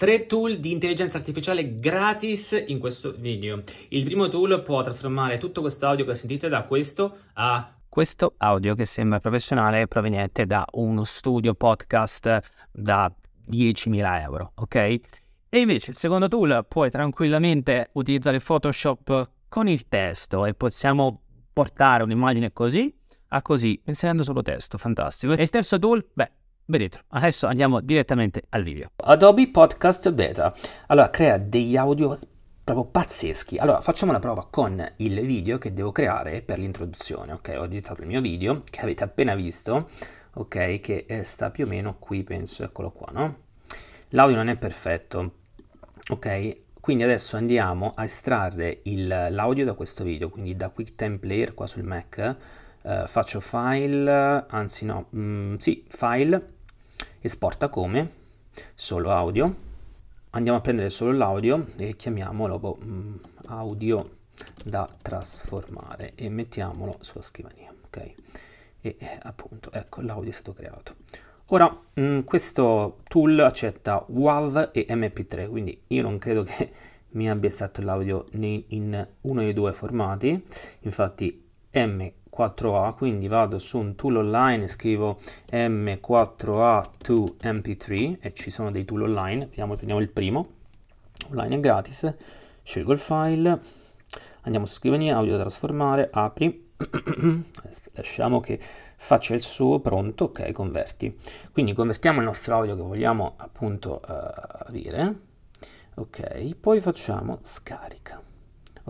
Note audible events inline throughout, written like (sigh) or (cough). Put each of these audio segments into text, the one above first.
Tre tool di intelligenza artificiale gratis in questo video. Il primo tool può trasformare tutto quest'audio che sentite da questo a questo audio che sembra professionale proveniente da uno studio podcast da 10.000 euro, ok? E invece il secondo tool puoi tranquillamente utilizzare Photoshop con il testo e possiamo portare un'immagine così a così, inserendo solo testo, fantastico. E il terzo tool, beh, Benedetto, adesso andiamo direttamente al video. Adobe Podcast Beta. Allora, crea degli audio proprio pazzeschi. Allora, facciamo una prova con il video che devo creare per l'introduzione. Ok, ho digitato il mio video che avete appena visto, ok, che eh, sta più o meno qui, penso, eccolo qua, no? L'audio non è perfetto, ok? Quindi adesso andiamo a estrarre l'audio da questo video, quindi da QuickTime Player qua sul Mac. Eh, faccio file, anzi no, mm, sì, file, esporta come solo audio andiamo a prendere solo l'audio e chiamiamolo boh, mm, audio da trasformare e mettiamolo sulla scrivania ok e eh, appunto ecco l'audio è stato creato ora mh, mm, questo tool accetta WAV e MP3 quindi io non credo che (laughs) mi abbia estratto l'audio in uno dei due formati infatti M 4A, quindi vado su un tool online e scrivo M4A2MP3 e ci sono dei tool online, vediamo, prendiamo il primo, online è gratis, scelgo il file, andiamo su scrivania, audio da trasformare, apri, (coughs) lasciamo che faccia il suo, pronto, ok, converti. Quindi convertiamo il nostro audio che vogliamo appunto uh, avere, ok, poi facciamo scarica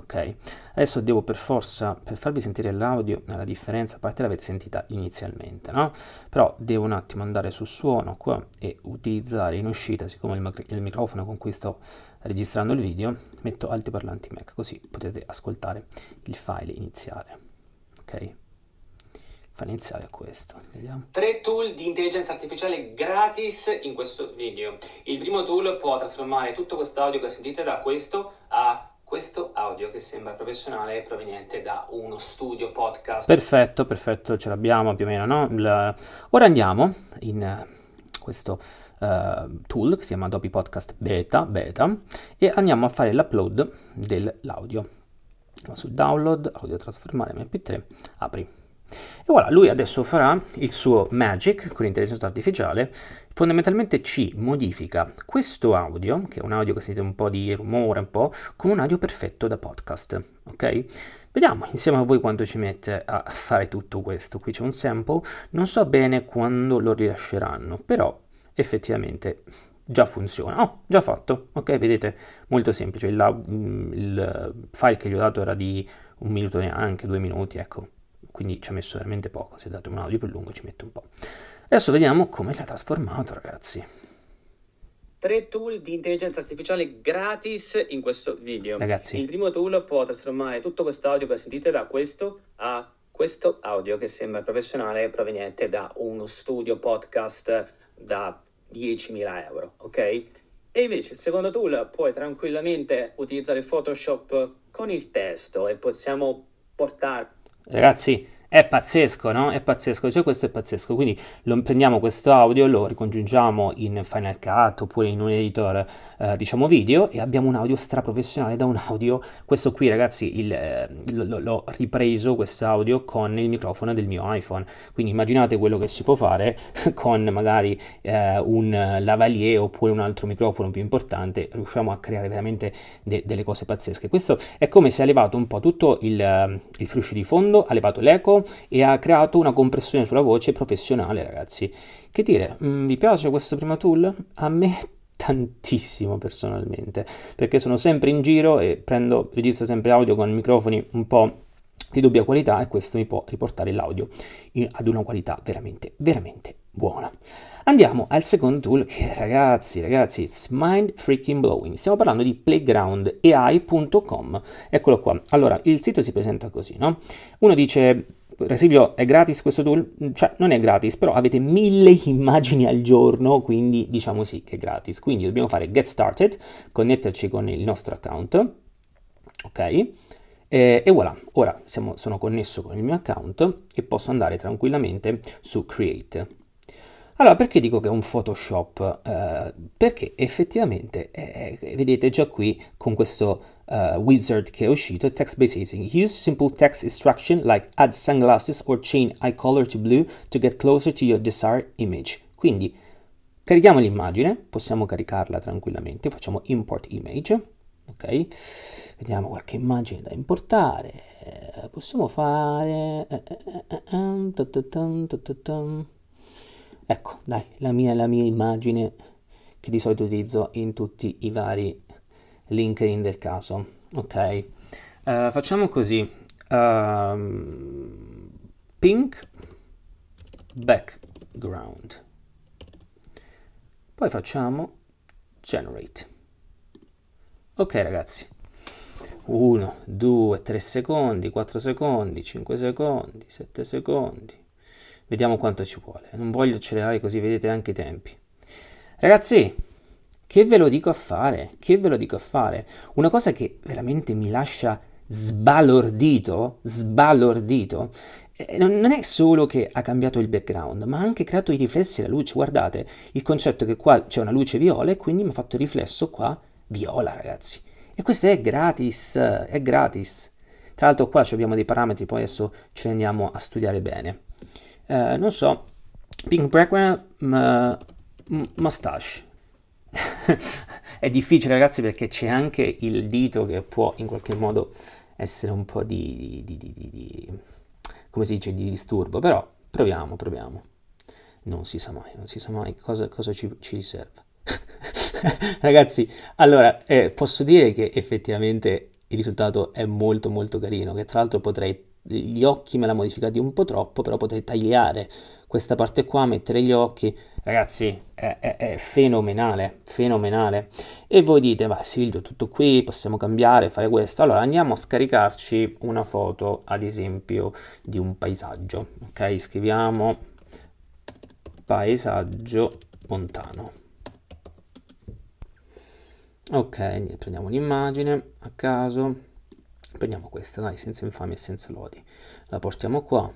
ok adesso devo per forza per farvi sentire l'audio la differenza a parte l'avete sentita inizialmente no però devo un attimo andare su suono qua e utilizzare in uscita siccome il, il microfono con cui sto registrando il video metto altiparlanti mac così potete ascoltare il file iniziale ok iniziale a questo. Vediamo. Tre tool di intelligenza artificiale gratis in questo video. Il primo tool può trasformare tutto questo audio che sentite da questo a questo audio che sembra professionale è proveniente da uno studio podcast. Perfetto, perfetto, ce l'abbiamo più o meno, no? Il... Ora andiamo in eh, questo uh, tool che si chiama Adobe Podcast Beta, Beta e andiamo a fare l'upload dell'audio. Andiamo Su download, audio trasformare mp3, apri. E voilà, lui adesso farà il suo magic con l'intelligenza artificiale, fondamentalmente ci modifica questo audio, che è un audio che sentite un po' di rumore, un po', con un audio perfetto da podcast, ok? Vediamo insieme a voi quanto ci mette a fare tutto questo. Qui c'è un sample, non so bene quando lo rilasceranno, però effettivamente già funziona. Oh, già fatto. Ok, vedete, molto semplice. Il, mm, il file che gli ho dato era di un minuto neanche, due minuti, ecco quindi ci ha messo veramente poco, se date un audio più lungo ci mette un po'. Adesso vediamo come l'ha trasformato ragazzi. Tre tool di intelligenza artificiale gratis in questo video. Ragazzi. Il primo tool può trasformare tutto quest'audio che sentite da questo a questo audio che sembra professionale proveniente da uno studio podcast da 10.000 euro, ok? E invece il secondo tool puoi tranquillamente utilizzare Photoshop con il testo e possiamo portare Ragazzi, è pazzesco, no? È pazzesco, cioè questo è pazzesco, quindi lo, prendiamo questo audio, lo ricongiungiamo in Final Cut oppure in un editor, eh, diciamo, video e abbiamo un audio straprofessionale da un audio, questo qui ragazzi il, eh, l'ho ripreso questo audio con il microfono del mio iPhone, quindi immaginate quello che si può fare (laughs) con magari eh, un lavalier oppure un altro microfono più importante, riusciamo a creare veramente de delle cose pazzesche, questo è come se ha levato un po' tutto il, eh, il fruscio di fondo, ha levato l'eco, e ha creato una compressione sulla voce professionale, ragazzi. Che dire, mh, mm, vi piace questo primo tool? A me (laughs) tantissimo personalmente, perché sono sempre in giro e prendo, registro sempre audio con microfoni un po' di dubbia qualità e questo mi può riportare l'audio in, ad una qualità veramente, veramente buona. Andiamo al secondo tool che ragazzi, ragazzi, it's mind freaking blowing. Stiamo parlando di playgroundai.com. Eccolo qua. Allora, il sito si presenta così, no? Uno dice Resilio è gratis questo tool? Cioè, non è gratis, però avete mille (laughs) immagini al giorno, quindi diciamo sì che è gratis. Quindi dobbiamo fare get started, connetterci con il nostro account, ok? E, e voilà, ora siamo, sono connesso con il mio account e posso andare tranquillamente su create. Allora, perché dico che è un Photoshop? Eh, perché effettivamente, eh, vedete già qui con questo eh, wizard che è uscito, text based hazing. Use simple text instruction like add sunglasses or change eye color to blue to get closer to your desired image. Quindi, carichiamo l'immagine, possiamo caricarla tranquillamente, facciamo import image, ok? Vediamo qualche immagine da importare, possiamo fare... Ecco, dai, la mia, la mia immagine che di solito utilizzo in tutti i vari LinkedIn del caso. Ok, uh, facciamo così. Uh, pink background. Poi facciamo generate. Ok ragazzi, 1, 2, 3 secondi, 4 secondi, 5 secondi, 7 secondi, Vediamo quanto ci vuole. Non voglio accelerare così vedete anche i tempi. Ragazzi, che ve lo dico a fare? Che ve lo dico a fare? Una cosa che veramente mi lascia sbalordito, sbalordito, eh, non è solo che ha cambiato il background, ma ha anche creato i riflessi della luce. Guardate, il concetto è che qua c'è una luce viola e quindi mi ha fatto il riflesso qua viola, ragazzi. E questo è gratis, è gratis. Tra l'altro qua abbiamo dei parametri, poi adesso ce li andiamo a studiare bene. Eh, non so, Pink Background Mustache. (laughs) è difficile ragazzi perché c'è anche il dito che può in qualche modo essere un po' di, di, di, di come si dice, di disturbo, però proviamo, proviamo. Non si sa mai, non si sa mai cosa, cosa ci, ci riserva. (laughs) Ragazzi, allora eh, posso dire che effettivamente il risultato è molto molto carino, che tra l'altro potrei gli occhi me l'ha modificati un po' troppo, però potrei tagliare questa parte qua, mettere gli occhi, ragazzi è, è, è fenomenale, fenomenale. E voi dite, va Silvio, tutto qui, possiamo cambiare, fare questo. Allora andiamo a scaricarci una foto, ad esempio, di un paesaggio, ok? Scriviamo paesaggio montano. Ok, prendiamo un'immagine a caso prendiamo questa dai senza infamia e senza lodi la portiamo qua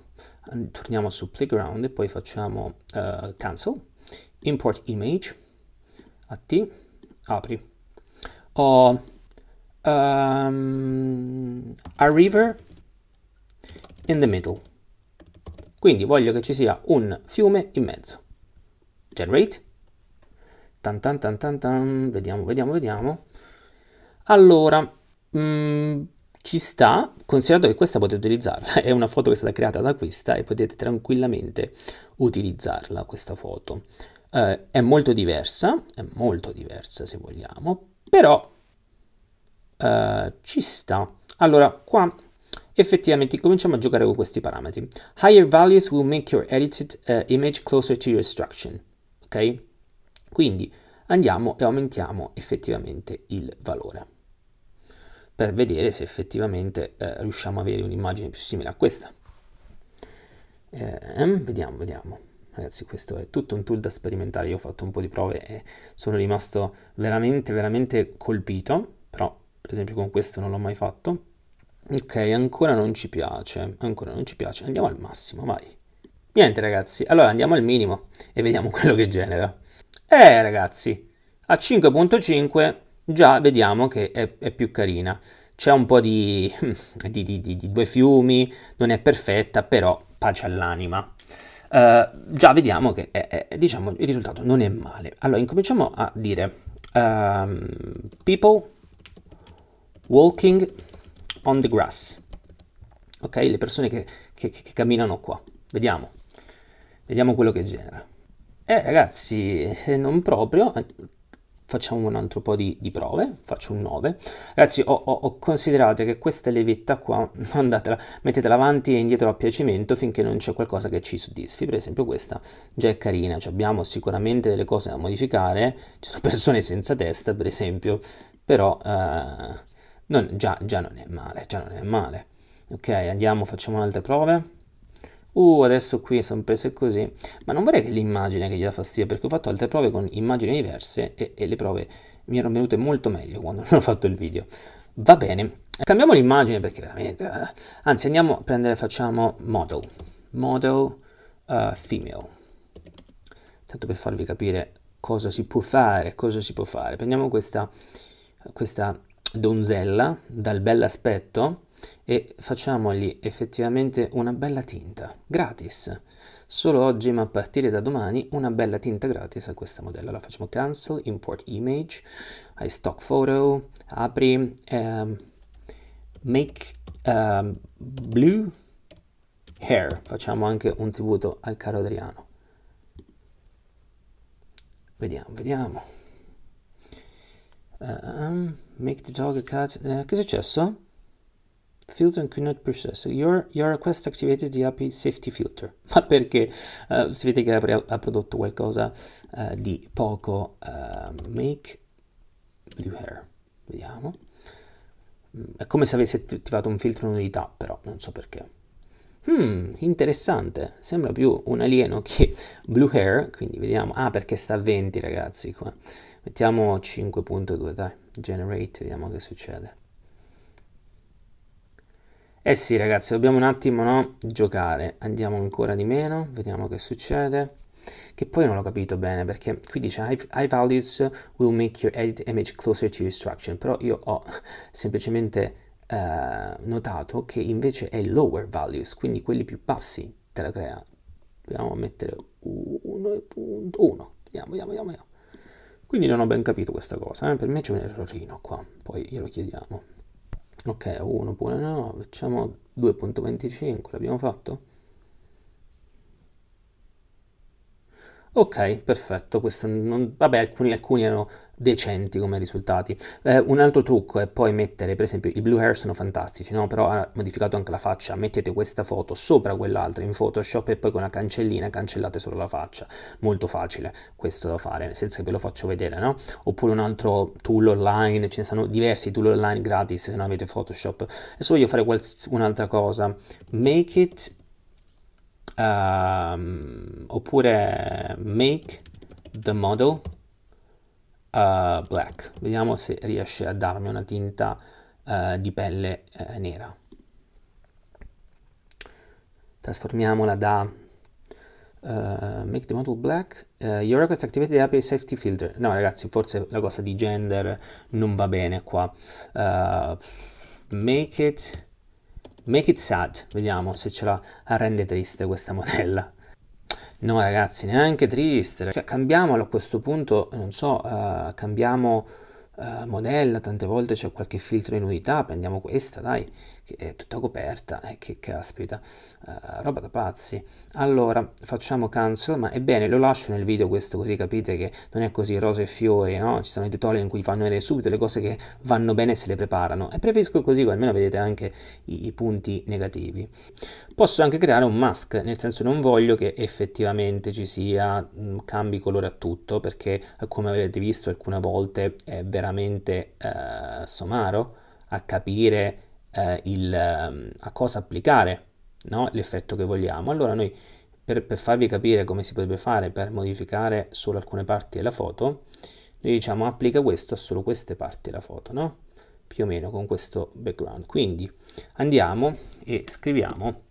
torniamo su playground e poi facciamo uh, cancel import image a t apri o um, a river in the middle quindi voglio che ci sia un fiume in mezzo generate tan tan tan tan tan vediamo vediamo vediamo allora mh, mm, ci sta, considerato che questa potete utilizzarla, (laughs) è una foto che è stata creata da questa e potete tranquillamente utilizzarla questa foto. Eh, è molto diversa, è molto diversa se vogliamo, però eh, ci sta. Allora, qua effettivamente cominciamo a giocare con questi parametri. Higher values will make your edited uh, image closer to your instruction, ok? Quindi andiamo e aumentiamo effettivamente il valore per vedere se effettivamente eh, riusciamo ad avere un'immagine più simile a questa. Eh, vediamo, vediamo. Ragazzi, questo è tutto un tool da sperimentare. Io ho fatto un po' di prove e sono rimasto veramente, veramente colpito. Però, per esempio, con questo non l'ho mai fatto. Ok, ancora non ci piace, ancora non ci piace. Andiamo al massimo, vai. Niente, ragazzi. Allora andiamo al minimo e vediamo (laughs) quello che genera. Eh, ragazzi, a 5.5 già vediamo che è, è più carina. C'è un po' (laughs) di, di, di, di, due fiumi, non è perfetta, però pace all'anima. Eh, già vediamo che è, è, diciamo, il risultato non è male. Allora, incominciamo a dire um, people walking on the grass. Ok, le persone che, che, che camminano qua. Vediamo. Vediamo quello che genera. Eh ragazzi, non proprio, facciamo un altro po' di, di, prove, faccio un 9. Ragazzi, ho, ho, ho considerato che questa levetta qua, (laughs) andatela, mettetela avanti e indietro a piacimento finché non c'è qualcosa che ci soddisfi. Per esempio questa già è carina, cioè abbiamo sicuramente delle cose da modificare, ci sono persone senza testa per esempio, però eh, non, già, già non è male, già non è male. Ok, andiamo, facciamo un'altra prova uh, adesso qui sono prese così, ma non vorrei che l'immagine che gli dà fastidio, perché ho fatto altre prove con immagini diverse e, e le prove mi erano venute molto meglio quando (laughs) non ho fatto il video. Va bene, cambiamo l'immagine perché veramente... Eh. Anzi, andiamo a prendere, facciamo model, model uh, female, tanto per farvi capire cosa si può fare, cosa si può fare. Prendiamo questa, questa donzella dal bell'aspetto, e facciamogli effettivamente una bella tinta, gratis. Solo oggi, ma a partire da domani, una bella tinta gratis a questa modella. La facciamo cancel, import image, hai stock photo, apri, um, make um, blue hair. Facciamo anche un tributo al caro Adriano. Vediamo, vediamo. Um, make the dog a cat. Eh, che è successo? Filter and cannot process. Your, your request activated the API safety filter. (laughs) Ma perché uh, si vede che ha, ha prodotto qualcosa uh, di poco. Uh, make blue hair. Vediamo. Mm, è come se avesse attivato un filtro nudità, però non so perché. Hmm, interessante. Sembra più un alieno che (laughs) blue hair. Quindi vediamo. Ah, perché sta a 20, ragazzi. Qua. Mettiamo 5.2, dai. Generate, vediamo che succede. Eh sì ragazzi, dobbiamo un attimo no, giocare. Andiamo ancora di meno, vediamo che succede. Che poi non l'ho capito bene perché qui dice high, values will make your edit image closer to your instruction. Però io ho (laughs) semplicemente eh, notato che invece è lower values, quindi quelli più bassi te la crea. Proviamo a mettere 1.1. Vediamo, vediamo, vediamo, vediamo. Quindi non ho ben capito questa cosa. Eh? Per me c'è un errorino qua. Poi glielo chiediamo ok 1 pure no facciamo 2.25 l'abbiamo fatto ok perfetto questo non, vabbè alcuni, alcuni erano decenti come risultati. Eh, un altro trucco è poi mettere, per esempio, i blue hair sono fantastici, no? però ha modificato anche la faccia, mettete questa foto sopra quell'altra in Photoshop e poi con la cancellina cancellate solo la faccia, molto facile questo da fare, senza che ve lo faccio vedere, no? Oppure un altro tool online, ce ne sono diversi tool online gratis se non avete Photoshop. Adesso voglio fare un'altra cosa, make it, um, oppure make the model uh, black. Vediamo se riesce a darmi una tinta uh, di pelle uh, nera. Trasformiamola da make the model black. your request activated API safety filter. No ragazzi, forse la cosa di gender non va bene qua. make it... Make it sad, vediamo se ce la rende triste questa (laughs) modella. No ragazzi, neanche triste. Cioè, cambiamolo a questo punto, non so, uh, cambiamo uh, modella, tante volte c'è qualche filtro di nudità, prendiamo questa, dai che è tutta coperta e eh, che caspita, uh, roba da pazzi. Allora facciamo cancel, ma ebbene lo lascio nel video questo così capite che non è così rose e fiori, no? Ci sono i tutorial in cui fanno vedere subito le cose che vanno bene e se le preparano e preferisco così almeno vedete anche i, i punti negativi. Posso anche creare un mask, nel senso non voglio che effettivamente ci sia mh, mm, cambi colore a tutto perché eh, come avete visto alcune volte è veramente eh, somaro a capire eh, il, ehm, a cosa applicare no? l'effetto che vogliamo. Allora noi per, per, farvi capire come si potrebbe fare per modificare solo alcune parti della foto, noi diciamo applica questo a solo queste parti della foto, no? più o meno con questo background. Quindi andiamo e scriviamo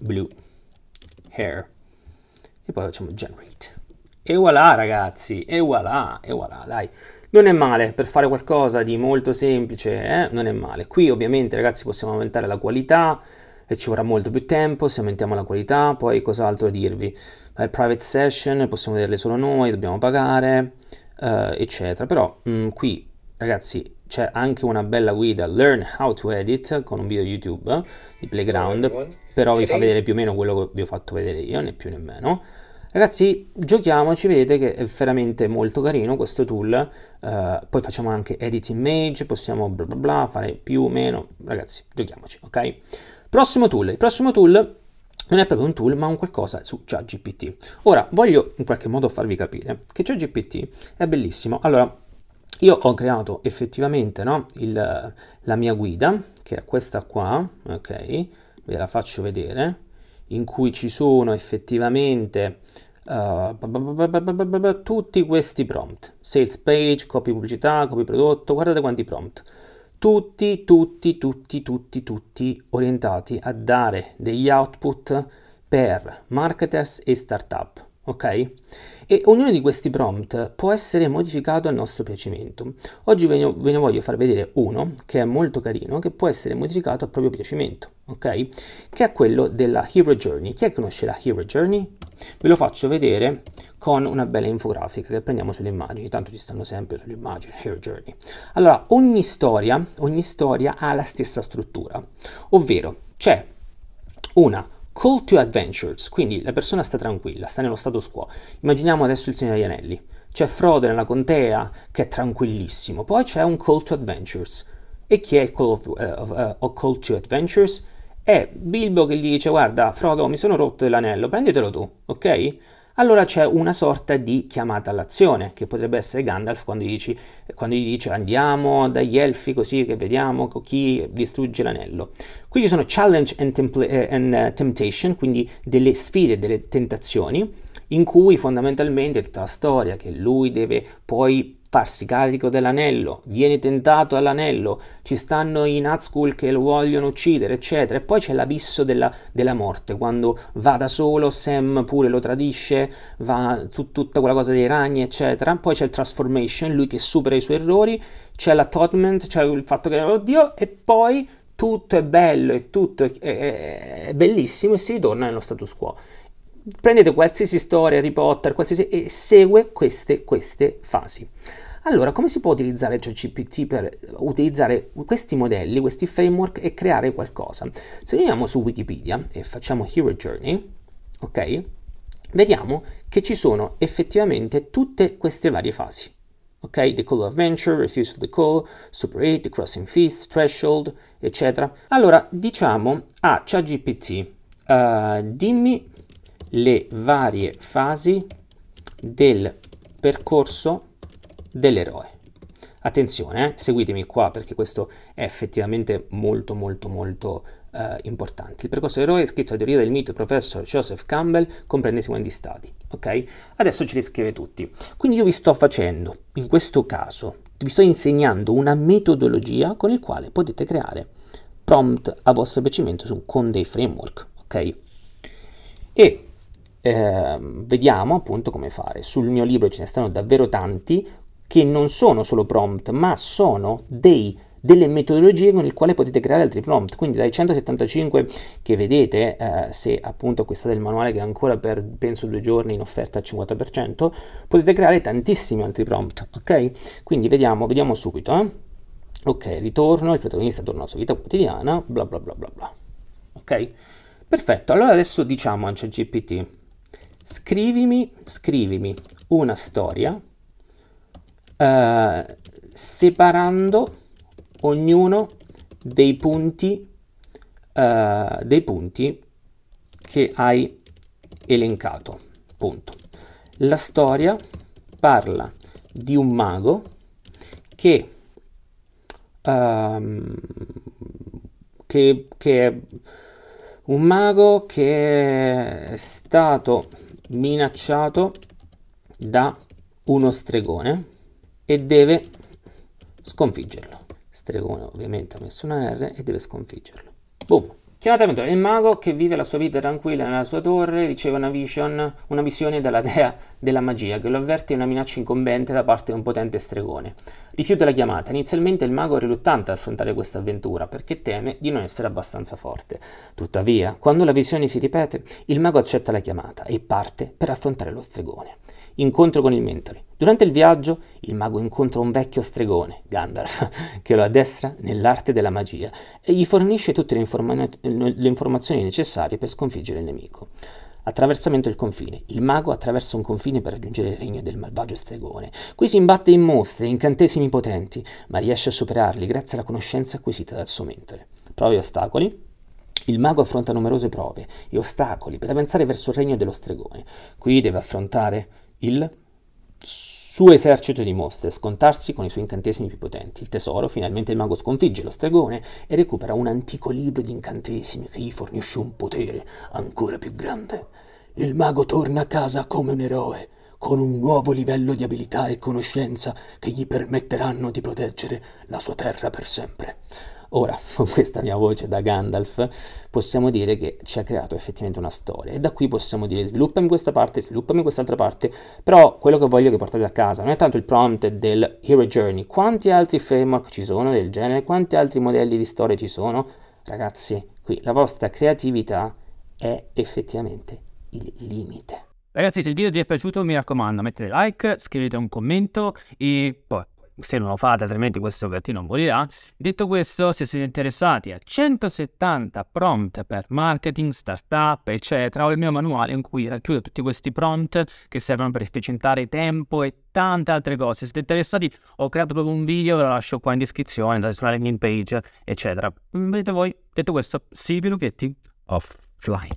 blue hair e poi facciamo generate. E voilà ragazzi, e voilà, e voilà, dai. Non è male, per fare qualcosa di molto semplice, eh? non è male. Qui ovviamente ragazzi possiamo aumentare la qualità e ci vorrà molto più tempo se aumentiamo la qualità, poi cos'altro dirvi? Eh, private session, possiamo vederle solo noi, dobbiamo pagare, eh, eccetera. Però mh, mm, qui ragazzi c'è anche una bella guida Learn How to Edit con un video YouTube di Playground, però vi fa vedere più o meno quello che vi ho fatto vedere io, né più né meno. Ragazzi, giochiamoci, vedete che è veramente molto carino questo tool. Uh, poi facciamo anche edit image, possiamo bla bla bla, fare più o meno. Ragazzi, giochiamoci, ok? Prossimo tool. Il prossimo tool non è proprio un tool, ma un qualcosa su ChatGPT. Ora, voglio in qualche modo farvi capire che ChatGPT è bellissimo. Allora, io ho creato effettivamente no, il, la mia guida, che è questa qua, ok? Ve la faccio vedere, in cui ci sono effettivamente uh, tutti questi prompt, sales page, copy pubblicità, copy prodotto, guardate quanti prompt, tutti, tutti, tutti, tutti, tutti orientati a dare degli output per marketers e startup ok? E ognuno di questi prompt può essere modificato a nostro piacimento. Oggi ve ne, ve ne, voglio far vedere uno che è molto carino, che può essere modificato a proprio piacimento, ok? Che è quello della Hero Journey. Chi è che conosce la Hero Journey? Ve lo faccio vedere con una bella infografica che prendiamo sulle immagini, tanto ci stanno sempre sulle immagini, Hero Journey. Allora, ogni storia, ogni storia ha la stessa struttura, ovvero c'è una Call to adventures, quindi la persona sta tranquilla, sta nello status quo. Immaginiamo adesso il Signore degli Anelli. C'è Frodo nella contea che è tranquillissimo, poi c'è un call to adventures. E chi è il call, of, uh, of, uh, call to adventures? È Bilbo che gli dice guarda Frodo mi sono rotto l'anello, prenditelo tu, ok? allora c'è una sorta di chiamata all'azione, che potrebbe essere Gandalf quando gli, dici, quando gli dice andiamo dagli elfi così che vediamo chi distrugge l'anello. Qui ci sono challenge and, templ- eh, and eh, temptation, quindi delle sfide, delle tentazioni, in cui fondamentalmente tutta la storia che lui deve poi farsi carico dell'anello, viene tentato all'anello, ci stanno i Nazgul che lo vogliono uccidere, eccetera. E poi c'è l'abisso della, della morte, quando va da solo, Sam pure lo tradisce, va su tutta quella cosa dei ragni, eccetera. Poi c'è il transformation, lui che supera i suoi errori, c'è l'atonement, c'è il fatto che, oddio, e poi tutto è bello e tutto è, è, è bellissimo e si ritorna nello status quo prendete qualsiasi storia, Harry Potter, qualsiasi, e segue queste, queste fasi. Allora, come si può utilizzare ChatGPT per utilizzare questi modelli, questi framework e creare qualcosa? Se andiamo su Wikipedia e facciamo Hero Journey, ok? Vediamo che ci sono effettivamente tutte queste varie fasi. Ok, The Call of Venture, Refuse to the Call, Super 8, The Crossing Feast, Threshold, eccetera. Allora, diciamo a ChatGPT, uh, dimmi le varie fasi del percorso dell'eroe. Attenzione, eh, seguitemi qua perché questo è effettivamente molto molto molto eh, importante. Il percorso dell'eroe è scritto a teoria del mito professor Joseph Campbell comprende i seguenti stati. Ok? Adesso ce li scrive tutti. Quindi io vi sto facendo, in questo caso, vi sto insegnando una metodologia con il quale potete creare prompt a vostro piacimento su, con dei framework. Ok? E eh, vediamo appunto come fare. Sul mio libro ce ne stanno davvero tanti che non sono solo prompt, ma sono dei delle metodologie con le quali potete creare altri prompt. Quindi dai 175 che vedete, eh, se appunto acquistate il manuale che è ancora per penso due giorni in offerta al 50%, potete creare tantissimi altri prompt, ok? Quindi vediamo, vediamo subito, eh? Ok, ritorno, il protagonista torna alla sua vita quotidiana, bla bla bla bla bla. Ok? Perfetto, allora adesso diciamo a ChatGPT, scrivimi, scrivimi una storia eh, separando ognuno dei punti, eh, dei punti che hai elencato. Punto. La storia parla di un mago che, um, che, che è un mago che è stato minacciato da uno stregone e deve sconfiggerlo. Stregone ovviamente ha messo una R e deve sconfiggerlo. Boom. Chiamata avventura. Il mago che vive la sua vita tranquilla nella sua torre riceve una, vision, una visione dalla dea della magia che lo avverte di una minaccia incombente da parte di un potente stregone. Rifiuta la chiamata. Inizialmente il mago è riluttante ad affrontare questa avventura perché teme di non essere abbastanza forte. Tuttavia, quando la visione si ripete, il mago accetta la chiamata e parte per affrontare lo stregone. Incontro con il mentore. Durante il viaggio il mago incontra un vecchio stregone, Gandalf, (laughs) che lo addestra nell'arte della magia e gli fornisce tutte le, informa- le informazioni necessarie per sconfiggere il nemico. Attraversamento del confine. Il mago attraversa un confine per raggiungere il regno del malvagio stregone. Qui si imbatte in mostre, incantesimi potenti, ma riesce a superarli grazie alla conoscenza acquisita dal suo mentore. Prove e ostacoli. Il mago affronta numerose prove e ostacoli per avanzare verso il regno dello stregone. Qui deve affrontare il suo esercito di mosche scontarsi con i suoi incantesimi più potenti. Il tesoro, finalmente il mago sconfigge lo stregone e recupera un antico libro di incantesimi che gli fornisce un potere ancora più grande. Il mago torna a casa come un eroe, con un nuovo livello di abilità e conoscenza che gli permetteranno di proteggere la sua terra per sempre. Ora, (laughs) con questa mia voce da Gandalf, possiamo dire che ci ha creato effettivamente una storia e da qui possiamo dire sviluppami questa parte, sviluppami quest'altra parte, però quello che voglio che portate a casa non è tanto il prompt del Hero Journey, quanti altri framework ci sono del genere, quanti altri modelli di storia ci sono, ragazzi, qui la vostra creatività è effettivamente il limite. Ragazzi, se il video ti è piaciuto mi raccomando mettete like, scrivete un commento e poi boh, se non lo fate altrimenti questo gattino morirà. Detto questo, se siete interessati a 170 prompt per marketing, startup, eccetera, ho il mio manuale in cui racchiudo tutti questi prompt che servono per efficientare tempo e tante altre cose. Se siete interessati, ho creato proprio un video, ve lo lascio qua in descrizione, andate sulla landing page, eccetera. Vedete voi. Detto questo, Silvio Lucchetti offline.